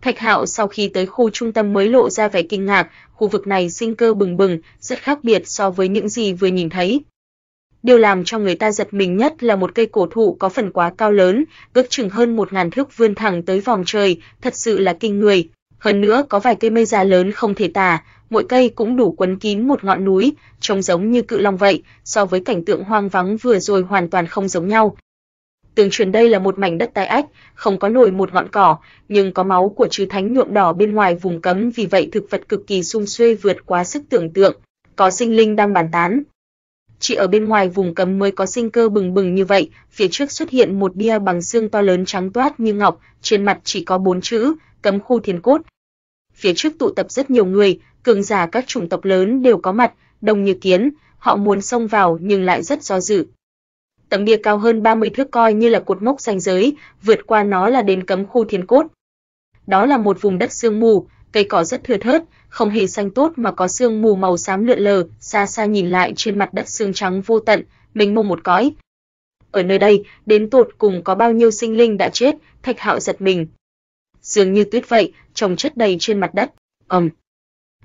Thạch Hạo sau khi tới khu trung tâm mới lộ ra vẻ kinh ngạc, khu vực này sinh cơ bừng bừng, rất khác biệt so với những gì vừa nhìn thấy. Điều làm cho người ta giật mình nhất là một cây cổ thụ có phần quá cao lớn, ước chừng hơn một ngàn thước vươn thẳng tới vòng trời, thật sự là kinh người. Hơn nữa có vài cây mây già lớn không thể tả, mỗi cây cũng đủ quấn kín một ngọn núi, trông giống như cự long vậy, so với cảnh tượng hoang vắng vừa rồi hoàn toàn không giống nhau. Tường truyền đây là một mảnh đất tai ách, không có nổi một ngọn cỏ, nhưng có máu của chư thánh nhuộm đỏ bên ngoài vùng cấm vì vậy thực vật cực kỳ sung xuê vượt quá sức tưởng tượng. Có sinh linh đang bàn tán, chỉ ở bên ngoài vùng cấm mới có sinh cơ bừng bừng như vậy, phía trước xuất hiện một bia bằng xương to lớn trắng toát như ngọc, trên mặt chỉ có bốn chữ, cấm khu thiên cốt. Phía trước tụ tập rất nhiều người, cường giả các chủng tộc lớn đều có mặt, đông như kiến, họ muốn xông vào nhưng lại rất do dự. Tấm bia cao hơn 30 thước coi như là cột mốc ranh giới, vượt qua nó là đến cấm khu thiên cốt. Đó là một vùng đất sương mù, cây cỏ rất thưa thớt, không hề xanh tốt mà có sương mù màu xám lượn lờ, xa xa nhìn lại trên mặt đất xương trắng vô tận, mênh mông một cõi. Ở nơi đây, đến tột cùng có bao nhiêu sinh linh đã chết, Thạch Hạo giật mình. Dường như tuyết vậy, chồng chất đầy trên mặt đất. Ầm.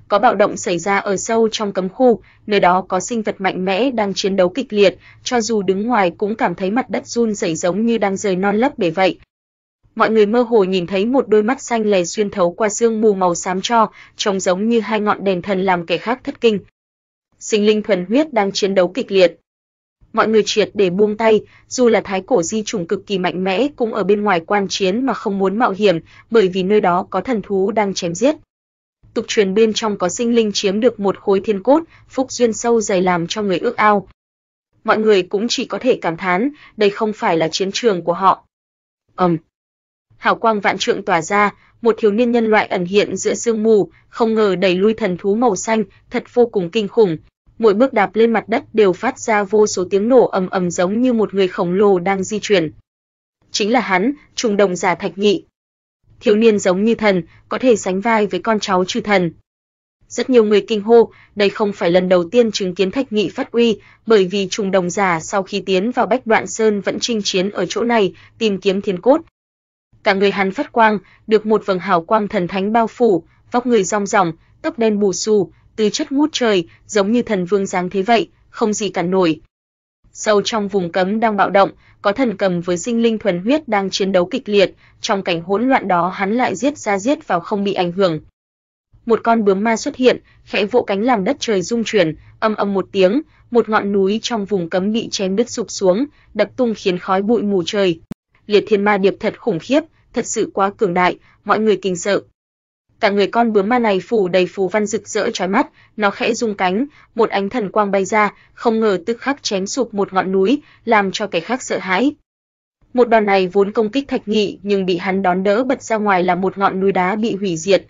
Có bạo động xảy ra ở sâu trong cấm khu, nơi đó có sinh vật mạnh mẽ đang chiến đấu kịch liệt, cho dù đứng ngoài cũng cảm thấy mặt đất run rẩy giống như đang rời non lấp bể vậy, mọi người mơ hồ nhìn thấy một đôi mắt xanh lè xuyên thấu qua sương mù màu xám cho, trông giống như hai ngọn đèn thần làm kẻ khác thất kinh. Sinh linh thuần huyết đang chiến đấu kịch liệt. Mọi người triệt để buông tay, dù là thái cổ di chủng cực kỳ mạnh mẽ cũng ở bên ngoài quan chiến mà không muốn mạo hiểm, bởi vì nơi đó có thần thú đang chém giết. Tục truyền bên trong có sinh linh chiếm được một khối thiên cốt, phúc duyên sâu dày làm cho người ước ao. Mọi người cũng chỉ có thể cảm thán, đây không phải là chiến trường của họ. Ầm. Um hào quang vạn trượng tỏa ra, một thiếu niên nhân loại ẩn hiện giữa sương mù, không ngờ đẩy lui thần thú màu xanh, thật vô cùng kinh khủng. Mỗi bước đạp lên mặt đất đều phát ra vô số tiếng nổ ầm ầm giống như một người khổng lồ đang di chuyển. Chính là hắn, trùng đồng giả Thạch Nghị. Thiếu niên giống như thần, có thể sánh vai với con cháu chư thần. Rất nhiều người kinh hô, đây không phải lần đầu tiên chứng kiến Thạch Nghị phát uy, bởi vì trùng đồng giả sau khi tiến vào Bách Đoạn Sơn vẫn chinh chiến ở chỗ này, tìm kiếm thiên cốt, cả người hắn phát quang, được một vầng hào quang thần thánh bao phủ, vóc người rong ròng, tóc đen bù xù, tư chất ngút trời, giống như thần vương dáng thế vậy, không gì cản nổi. Sâu trong vùng cấm đang bạo động, có thần cầm với sinh linh thuần huyết đang chiến đấu kịch liệt, trong cảnh hỗn loạn đó hắn lại giết ra giết vào không bị ảnh hưởng. Một con bướm ma xuất hiện, khẽ vỗ cánh làm đất trời rung chuyển, âm âm một tiếng, một ngọn núi trong vùng cấm bị chém đứt sụp xuống, đập tung khiến khói bụi mù trời liệt thiên ma điệp thật khủng khiếp, thật sự quá cường đại, mọi người kinh sợ. Cả người con bướm ma này phủ đầy phù văn rực rỡ chói mắt, nó khẽ rung cánh, một ánh thần quang bay ra, không ngờ tức khắc chém sụp một ngọn núi, làm cho kẻ khác sợ hãi. Một đòn này vốn công kích Thạch Nghị, nhưng bị hắn đón đỡ bật ra ngoài là một ngọn núi đá bị hủy diệt.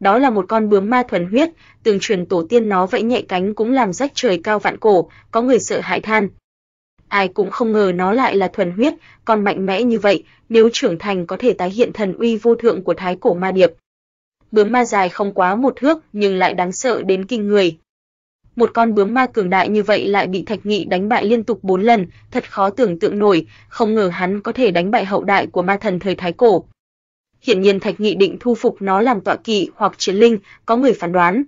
Đó là một con bướm ma thuần huyết, tường truyền tổ tiên nó vẫy nhẹ cánh cũng làm rách trời cao vạn cổ, có người sợ hãi than, ai cũng không ngờ nó lại là thuần huyết, còn mạnh mẽ như vậy, nếu trưởng thành có thể tái hiện thần uy vô thượng của thái cổ ma điệp. Bướm ma dài không quá một thước nhưng lại đáng sợ đến kinh người. Một con bướm ma cường đại như vậy lại bị Thạch Nghị đánh bại liên tục 4 lần, thật khó tưởng tượng nổi, không ngờ hắn có thể đánh bại hậu đại của ma thần thời thái cổ. Hiển nhiên Thạch Nghị định thu phục nó làm tọa kỵ hoặc chiến linh, có người phán đoán,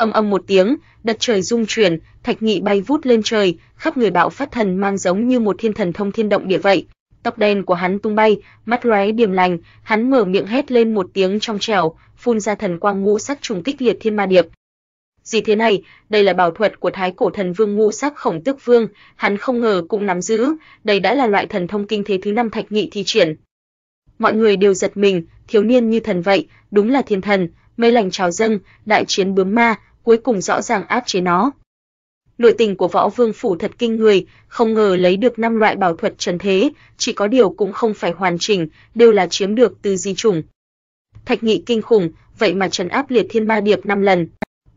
Âm âm một tiếng, đất trời rung chuyển, thạch nghị bay vút lên trời, khắp người bạo phát thần mang giống như một thiên thần thông thiên động địa vậy. Tóc đen của hắn tung bay, mắt lóe điềm lành, hắn mở miệng hét lên một tiếng trong trẻo, phun ra thần quang ngũ sắc trùng kích liệt thiên ma điệp. Gì thế này, đây là bảo thuật của Thái Cổ Thần Vương Ngũ Sắc Khổng Tức Vương, hắn không ngờ cũng nắm giữ, đây đã là loại thần thông kinh thế thứ năm Thạch Nghị thi triển. Mọi người đều giật mình, thiếu niên như thần vậy, đúng là thiên thần, mê lành trào dâng, đại chiến bướm ma, cuối cùng rõ ràng áp chế nó. Nội tình của võ vương phủ thật kinh người, không ngờ lấy được năm loại bảo thuật trần thế, chỉ có điều cũng không phải hoàn chỉnh, đều là chiếm được từ di chủng. Thạch Nghị kinh khủng, vậy mà trấn áp liệt thiên ba điệp năm lần.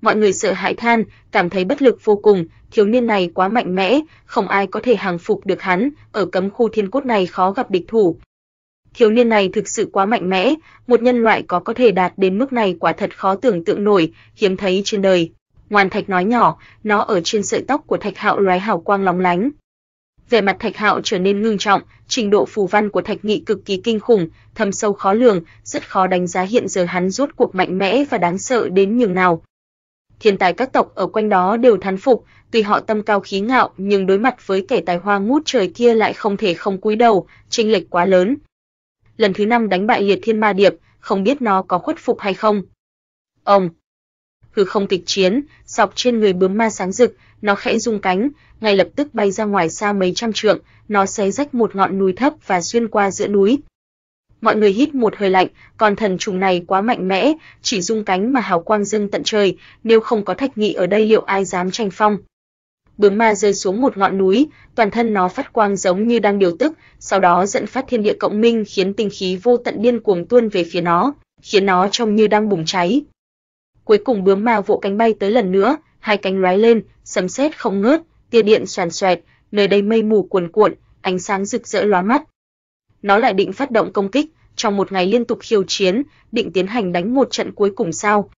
Mọi người sợ hãi than, cảm thấy bất lực vô cùng, thiếu niên này quá mạnh mẽ, không ai có thể hàng phục được hắn, ở cấm khu thiên cốt này khó gặp địch thủ, thiếu niên này thực sự quá mạnh mẽ, một nhân loại có có thể đạt đến mức này quả thật khó tưởng tượng nổi, hiếm thấy trên đời. Ngoan Thạch nói nhỏ, nó ở trên sợi tóc của Thạch Hạo lóe hào quang lóng lánh. Vẻ mặt Thạch Hạo trở nên ngưng trọng, trình độ phù văn của Thạch Nghị cực kỳ kinh khủng, thâm sâu khó lường, rất khó đánh giá hiện giờ hắn rốt cuộc mạnh mẽ và đáng sợ đến nhường nào. Thiên tài các tộc ở quanh đó đều thán phục, tuy họ tâm cao khí ngạo nhưng đối mặt với kẻ tài hoa ngút trời kia lại không thể không cúi đầu, chênh lệch quá lớn, lần thứ năm đánh bại liệt thiên ma điệp, không biết nó có khuất phục hay không. Ông hư không tịch chiến, dọc trên người bướm ma sáng rực, nó khẽ rung cánh, ngay lập tức bay ra ngoài xa mấy trăm trượng, nó xé rách một ngọn núi thấp và xuyên qua giữa núi. Mọi người hít một hơi lạnh, con thần trùng này quá mạnh mẽ, chỉ rung cánh mà hào quang dâng tận trời, nếu không có thạch nghị ở đây liệu ai dám tranh phong bướm ma rơi xuống một ngọn núi, toàn thân nó phát quang giống như đang điều tức, sau đó dẫn phát thiên địa cộng minh khiến tinh khí vô tận điên cuồng tuôn về phía nó, khiến nó trông như đang bùng cháy. Cuối cùng bướm ma vỗ cánh bay tới lần nữa, hai cánh lóe lên, sấm sét không ngớt, tia điện xoèn xoẹt, nơi đây mây mù cuồn cuộn, ánh sáng rực rỡ lóa mắt. Nó lại định phát động công kích, trong một ngày liên tục khiêu chiến, định tiến hành đánh một trận cuối cùng sao?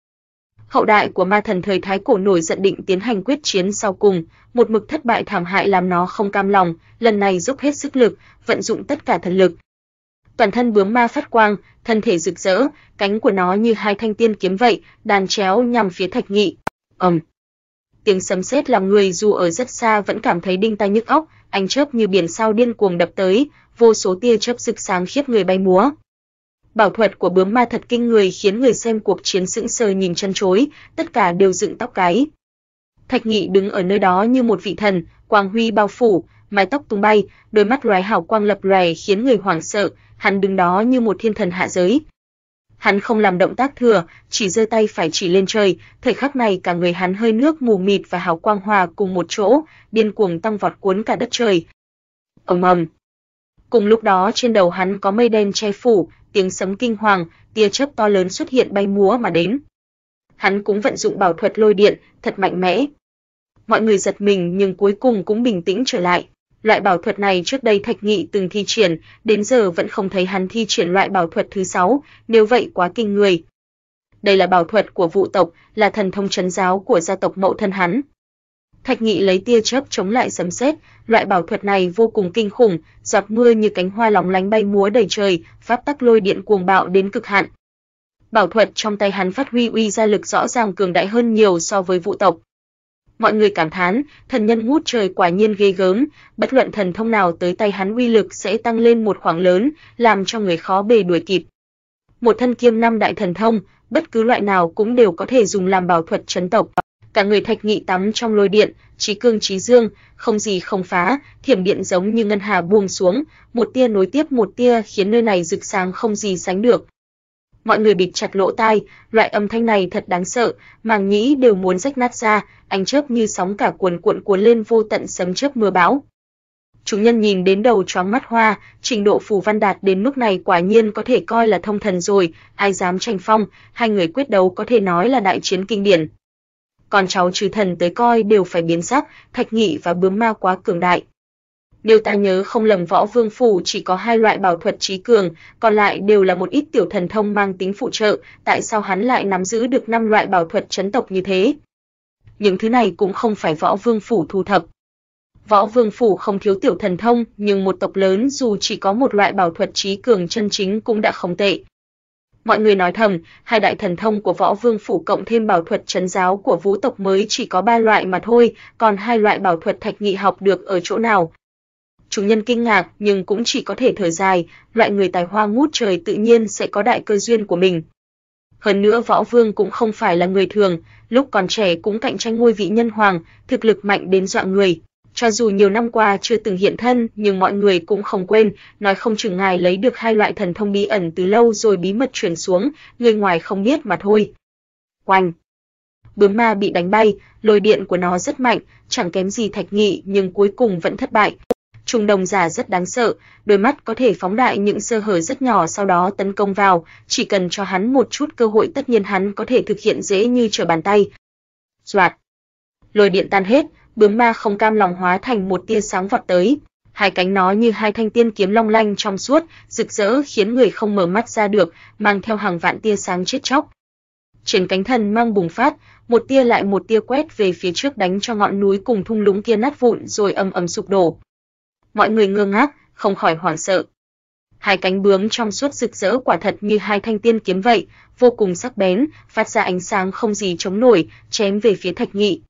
hậu đại của ma thần thời Thái cổ nổi giận định tiến hành quyết chiến sau cùng, một mực thất bại thảm hại làm nó không cam lòng, lần này giúp hết sức lực, vận dụng tất cả thần lực. Toàn thân bướm ma phát quang, thân thể rực rỡ, cánh của nó như hai thanh tiên kiếm vậy, đàn chéo nhằm phía Thạch Nghị. Ầm. Um. Tiếng sấm sét làm người dù ở rất xa vẫn cảm thấy đinh tai nhức óc, ánh chớp như biển sao điên cuồng đập tới, vô số tia chớp rực sáng khiếp người bay múa. Bảo thuật của bướm ma thật kinh người khiến người xem cuộc chiến sững sờ nhìn chân chối, tất cả đều dựng tóc gáy. Thạch Nghị đứng ở nơi đó như một vị thần, quang huy bao phủ, mái tóc tung bay, đôi mắt lóe hào quang lập lòe khiến người hoảng sợ, hắn đứng đó như một thiên thần hạ giới. Hắn không làm động tác thừa, chỉ giơ tay phải chỉ lên trời, thời khắc này cả người hắn hơi nước mù mịt và hào quang hòa cùng một chỗ, điên cuồng tăng vọt cuốn cả đất trời. Ầm ầm. Cùng lúc đó trên đầu hắn có mây đen che phủ, tiếng sấm kinh hoàng, tia chớp to lớn xuất hiện bay múa mà đến. Hắn cũng vận dụng bảo thuật lôi điện, thật mạnh mẽ. Mọi người giật mình nhưng cuối cùng cũng bình tĩnh trở lại. Loại bảo thuật này trước đây Thạch Nghị từng thi triển, đến giờ vẫn không thấy hắn thi triển loại bảo thuật thứ sáu, nếu vậy quá kinh người. Đây là bảo thuật của vụ tộc, là thần thông trấn giáo của gia tộc mẫu thân hắn, Thạch Nghị lấy tia chớp chống lại sấm sét, loại bảo thuật này vô cùng kinh khủng, giọt mưa như cánh hoa lóng lánh bay múa đầy trời, pháp tắc lôi điện cuồng bạo đến cực hạn. Bảo thuật trong tay hắn phát huy uy ra lực rõ ràng cường đại hơn nhiều so với vũ tộc. Mọi người cảm thán, thần nhân ngút trời quả nhiên ghê gớm, bất luận thần thông nào tới tay hắn uy lực sẽ tăng lên một khoảng lớn, làm cho người khó bề đuổi kịp. Một thân kiêm năm đại thần thông, bất cứ loại nào cũng đều có thể dùng làm bảo thuật trấn tộc cả người Thạch Nghị tắm trong lôi điện, trí cương trí dương, không gì không phá, thiểm điện giống như ngân hà buông xuống, một tia nối tiếp một tia khiến nơi này rực sáng không gì sánh được. Mọi người bịt chặt lỗ tai, loại âm thanh này thật đáng sợ, màng nhĩ đều muốn rách nát ra, ánh chớp như sóng cả cuồn cuộn cuốn lên vô tận sấm chớp mưa bão. Chúng nhân nhìn đến đầu choáng mắt hoa, trình độ phù văn đạt đến mức này quả nhiên có thể coi là thông thần rồi, ai dám tranh phong, hai người quyết đấu có thể nói là đại chiến kinh điển còn cháu trừ thần tới coi đều phải biến sắc, thạch nghị và bướm ma quá cường đại. Điều ta nhớ không lầm võ vương phủ chỉ có hai loại bảo thuật trí cường, còn lại đều là một ít tiểu thần thông mang tính phụ trợ, tại sao hắn lại nắm giữ được năm loại bảo thuật chấn tộc như thế? Những thứ này cũng không phải võ vương phủ thu thập. Võ vương phủ không thiếu tiểu thần thông, nhưng một tộc lớn dù chỉ có một loại bảo thuật trí cường chân chính cũng đã không tệ. Mọi người nói thầm, hai đại thần thông của võ vương phủ cộng thêm bảo thuật trấn giáo của vũ tộc mới chỉ có ba loại mà thôi, còn hai loại bảo thuật thạch nghị học được ở chỗ nào? chủ nhân kinh ngạc nhưng cũng chỉ có thể thở dài, loại người tài hoa ngút trời tự nhiên sẽ có đại cơ duyên của mình. Hơn nữa võ vương cũng không phải là người thường, lúc còn trẻ cũng cạnh tranh ngôi vị nhân hoàng, thực lực mạnh đến dọa người. Cho dù nhiều năm qua chưa từng hiện thân, nhưng mọi người cũng không quên, nói không chừng ngài lấy được hai loại thần thông bí ẩn từ lâu rồi bí mật truyền xuống, người ngoài không biết mà thôi. Oanh! Bướm ma bị đánh bay, lôi điện của nó rất mạnh, chẳng kém gì thạch nghị nhưng cuối cùng vẫn thất bại. Trùng đồng giả rất đáng sợ, đôi mắt có thể phóng đại những sơ hở rất nhỏ sau đó tấn công vào, chỉ cần cho hắn một chút cơ hội tất nhiên hắn có thể thực hiện dễ như trở bàn tay. Doạt! Lôi điện tan hết, bướm ma không cam lòng hóa thành một tia sáng vọt tới, hai cánh nó như hai thanh tiên kiếm long lanh trong suốt, rực rỡ khiến người không mở mắt ra được, mang theo hàng vạn tia sáng chết chóc. Trên cánh thần mang bùng phát, một tia lại một tia quét về phía trước đánh cho ngọn núi cùng thung lũng kia nát vụn rồi ầm ầm sụp đổ. Mọi người ngơ ngác, không khỏi hoảng sợ. Hai cánh bướm trong suốt rực rỡ quả thật như hai thanh tiên kiếm vậy, vô cùng sắc bén, phát ra ánh sáng không gì chống nổi, chém về phía Thạch Nghị.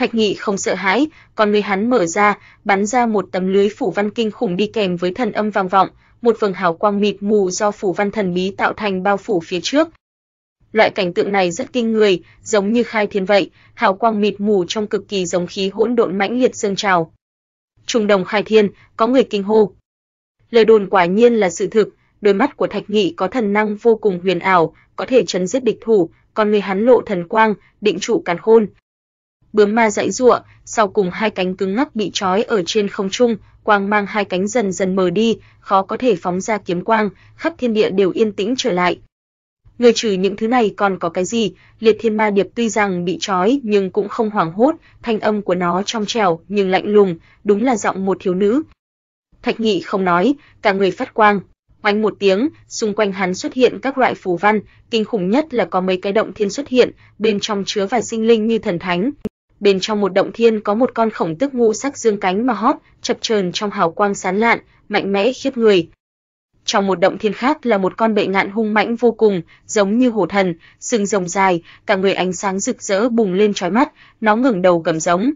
Thạch Nghị không sợ hãi, còn người hắn mở ra, bắn ra một tấm lưới phủ văn kinh khủng đi kèm với thần âm vang vọng, một vầng hào quang mịt mù do phủ văn thần bí tạo thành bao phủ phía trước. Loại cảnh tượng này rất kinh người, giống như khai thiên vậy, hào quang mịt mù trong cực kỳ giống khí hỗn độn mãnh liệt dâng trào. Trung đồng khai thiên, có người kinh hô. Lời đồn quả nhiên là sự thực, đôi mắt của Thạch Nghị có thần năng vô cùng huyền ảo, có thể trấn giết địch thủ, còn người hắn lộ thần quang, định trụ càn khôn, bướm ma dãy giụa, sau cùng hai cánh cứng ngắc bị trói ở trên không trung, quang mang hai cánh dần dần mờ đi, khó có thể phóng ra kiếm quang, khắp thiên địa đều yên tĩnh trở lại. Người trừ những thứ này còn có cái gì? Liệt Thiên Ma Điệp tuy rằng bị trói nhưng cũng không hoảng hốt, thanh âm của nó trong trẻo nhưng lạnh lùng, đúng là giọng một thiếu nữ. Thạch Nghị không nói, cả người phát quang. Oanh một tiếng, xung quanh hắn xuất hiện các loại phù văn, kinh khủng nhất là có mấy cái động thiên xuất hiện, bên trong chứa vài sinh linh như thần thánh, bên trong một động thiên có một con khổng tức ngũ sắc dương cánh mà hót, chập chờn trong hào quang sáng lạn, mạnh mẽ khiếp người. Trong một động thiên khác là một con bệ ngạn hung mãnh vô cùng, giống như hổ thần, sừng rồng dài, cả người ánh sáng rực rỡ bùng lên chói mắt, nó ngẩng đầu gầm giống.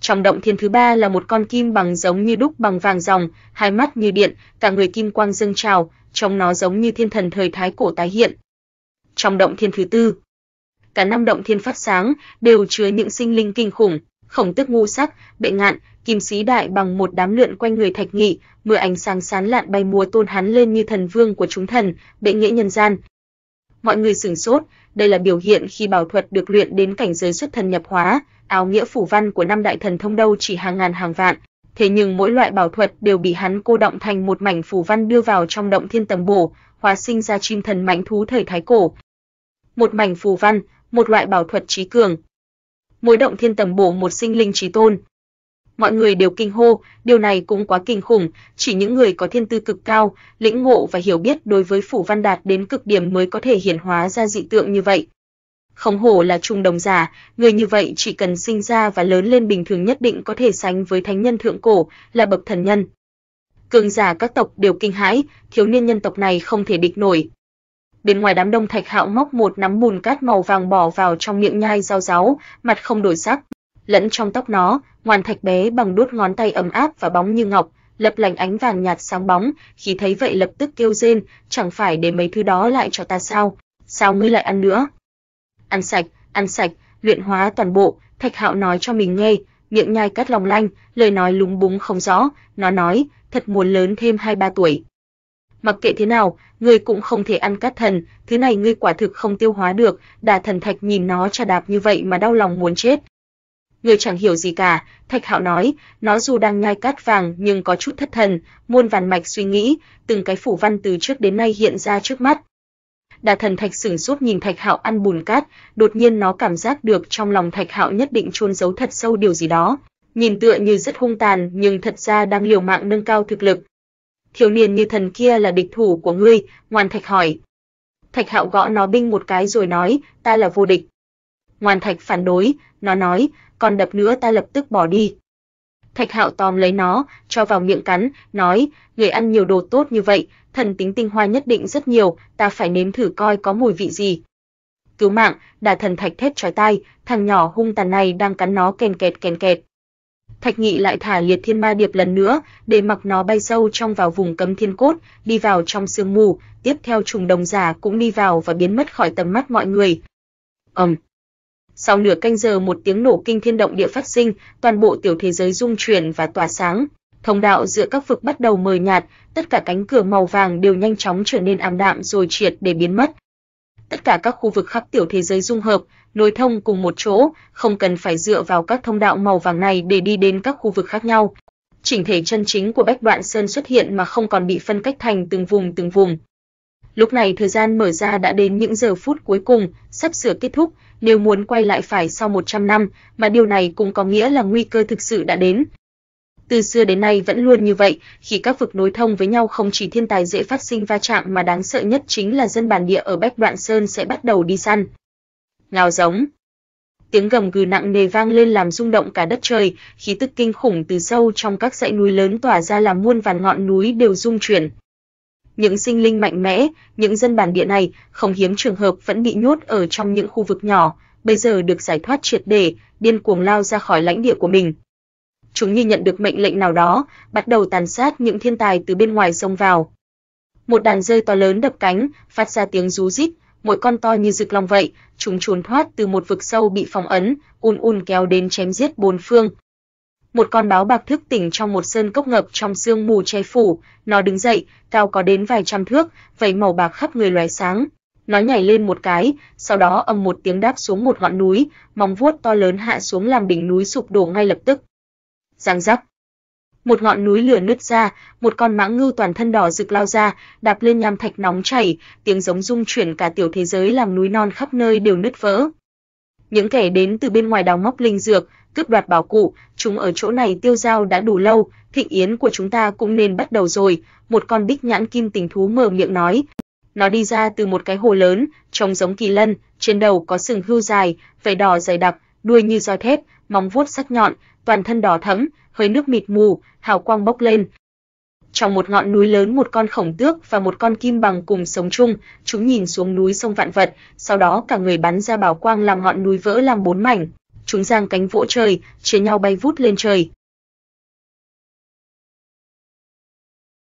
Trong động thiên thứ ba là một con kim bằng giống như đúc bằng vàng ròng, hai mắt như điện, cả người kim quang dâng trào, trông nó giống như thiên thần thời thái cổ tái hiện. Trong động thiên thứ tư cả năm động thiên phát sáng đều chứa những sinh linh kinh khủng, khổng tức ngu sắc, bệ ngạn, kim sĩ đại bằng một đám lượn quanh người Thạch Nghị, mưa ánh sáng sán lạn bay múa tôn hắn lên như thần vương của chúng thần, bệ nghĩa nhân gian. Mọi người sửng sốt, đây là biểu hiện khi bảo thuật được luyện đến cảnh giới xuất thần nhập hóa, áo nghĩa phủ văn của năm đại thần thông đâu chỉ hàng ngàn hàng vạn, thế nhưng mỗi loại bảo thuật đều bị hắn cô động thành một mảnh phủ văn đưa vào trong động thiên tầng bổ, hóa sinh ra chim thần mãnh thú thời thái cổ. Một mảnh phù văn, một loại bảo thuật trí cường. Mối động thiên tầm bổ một sinh linh trí tôn. Mọi người đều kinh hô, điều này cũng quá kinh khủng, chỉ những người có thiên tư cực cao, lĩnh ngộ và hiểu biết đối với phủ văn đạt đến cực điểm mới có thể hiển hóa ra dị tượng như vậy. Không hổ là trung đồng giả, người như vậy chỉ cần sinh ra và lớn lên bình thường nhất định có thể sánh với thánh nhân thượng cổ, là bậc thần nhân. Cường giả các tộc đều kinh hãi, thiếu niên nhân tộc này không thể địch nổi. Bên ngoài đám đông Thạch Hạo móc một nắm bùn cát màu vàng bỏ vào trong miệng nhai rau ráo mặt không đổi sắc. Lẫn trong tóc nó, ngoan thạch bé bằng đốt ngón tay ấm áp và bóng như ngọc, lấp lành ánh vàng nhạt sáng bóng, khi thấy vậy lập tức kêu rên, chẳng phải để mấy thứ đó lại cho ta sao, sao mới lại ăn nữa. Ăn sạch, ăn sạch, luyện hóa toàn bộ, Thạch Hạo nói cho mình nghe, miệng nhai cắt lòng lanh, lời nói lúng búng không rõ, nó nói, thật muốn lớn thêm 2-3 tuổi mặc kệ thế nào, ngươi cũng không thể ăn cát thần, thứ này ngươi quả thực không tiêu hóa được, Đà thần thạch nhìn nó trà đạp như vậy mà đau lòng muốn chết. Ngươi chẳng hiểu gì cả, Thạch Hạo nói, nó dù đang nhai cát vàng nhưng có chút thất thần, muôn vàn mạch suy nghĩ, từng cái phủ văn từ trước đến nay hiện ra trước mắt. Đà thần Thạch sửng sốt nhìn Thạch Hạo ăn bùn cát, đột nhiên nó cảm giác được trong lòng Thạch Hạo nhất định chôn giấu thật sâu điều gì đó, nhìn tựa như rất hung tàn nhưng thật ra đang liều mạng nâng cao thực lực, thiếu niên như thần kia là địch thủ của ngươi, Ngoan Thạch hỏi. Thạch Hạo gõ nó binh một cái rồi nói, ta là vô địch. Ngoan Thạch phản đối, nó nói, còn đập nữa ta lập tức bỏ đi. Thạch Hạo tóm lấy nó, cho vào miệng cắn, nói, người ăn nhiều đồ tốt như vậy, thần tính tinh hoa nhất định rất nhiều, ta phải nếm thử coi có mùi vị gì. Cứu mạng, đà thần thạch thét chói tai, thằng nhỏ hung tàn này đang cắn nó kèn kẹt kèn kẹt. Thạch Nghị lại thả liệt thiên ma điệp lần nữa, để mặc nó bay sâu trong vào vùng cấm thiên cốt, đi vào trong sương mù, tiếp theo trùng đồng giả cũng đi vào và biến mất khỏi tầm mắt mọi người. Ầm. Um. Sau nửa canh giờ một tiếng nổ kinh thiên động địa phát sinh, toàn bộ tiểu thế giới rung chuyển và tỏa sáng. Thông đạo giữa các vực bắt đầu mờ nhạt, tất cả cánh cửa màu vàng đều nhanh chóng trở nên ảm đạm rồi triệt để biến mất, tất cả các khu vực khắp tiểu thế giới dung hợp, nối thông cùng một chỗ, không cần phải dựa vào các thông đạo màu vàng này để đi đến các khu vực khác nhau. Chỉnh thể chân chính của Bách Đoạn Sơn xuất hiện mà không còn bị phân cách thành từng vùng từng vùng. Lúc này thời gian mở ra đã đến những giờ phút cuối cùng, sắp sửa kết thúc, nếu muốn quay lại phải sau 100 năm, mà điều này cũng có nghĩa là nguy cơ thực sự đã đến từ xưa đến nay vẫn luôn như vậy, khi các vực nối thông với nhau không chỉ thiên tài dễ phát sinh va chạm mà đáng sợ nhất chính là dân bản địa ở Bách Đoạn Sơn sẽ bắt đầu đi săn. Ngao giống Tiếng gầm gừ nặng nề vang lên làm rung động cả đất trời, khí tức kinh khủng từ sâu trong các dãy núi lớn tỏa ra làm muôn vàn ngọn núi đều rung chuyển. Những sinh linh mạnh mẽ, những dân bản địa này không hiếm trường hợp vẫn bị nhốt ở trong những khu vực nhỏ, bây giờ được giải thoát triệt để, điên cuồng lao ra khỏi lãnh địa của mình, chúng như nhận được mệnh lệnh nào đó, bắt đầu tàn sát những thiên tài từ bên ngoài xông vào. Một đàn rơi to lớn đập cánh, phát ra tiếng rú rít, mỗi con to như rực long vậy, chúng trốn thoát từ một vực sâu bị phong ấn, un un kéo đến chém giết bốn phương. Một con báo bạc thức tỉnh trong một sơn cốc ngập trong sương mù che phủ, nó đứng dậy, cao có đến vài trăm thước, vảy màu bạc khắp người loài sáng. Nó nhảy lên một cái, sau đó ầm một tiếng đáp xuống một ngọn núi, móng vuốt to lớn hạ xuống làm đỉnh núi sụp đổ ngay lập tức răng rắc. Một ngọn núi lửa nứt ra, một con mãng ngưu toàn thân đỏ rực lao ra, đạp lên nham thạch nóng chảy, tiếng giống rung chuyển cả tiểu thế giới làm núi non khắp nơi đều nứt vỡ. Những kẻ đến từ bên ngoài đào móc linh dược, cướp đoạt bảo cụ, chúng ở chỗ này tiêu dao đã đủ lâu, thịnh yến của chúng ta cũng nên bắt đầu rồi, một con bích nhãn kim tình thú mở miệng nói. Nó đi ra từ một cái hồ lớn, trông giống kỳ lân, trên đầu có sừng hươu dài, vảy đỏ dày đặc, đuôi như roi thép, móng vuốt sắc nhọn, toàn thân đỏ thẫm, hơi nước mịt mù, hào quang bốc lên. Trong một ngọn núi lớn một con khổng tước và một con kim bằng cùng sống chung, chúng nhìn xuống núi sông vạn vật, sau đó cả người bắn ra bảo quang làm ngọn núi vỡ làm bốn mảnh. Chúng giang cánh vỗ trời, chia nhau bay vút lên trời.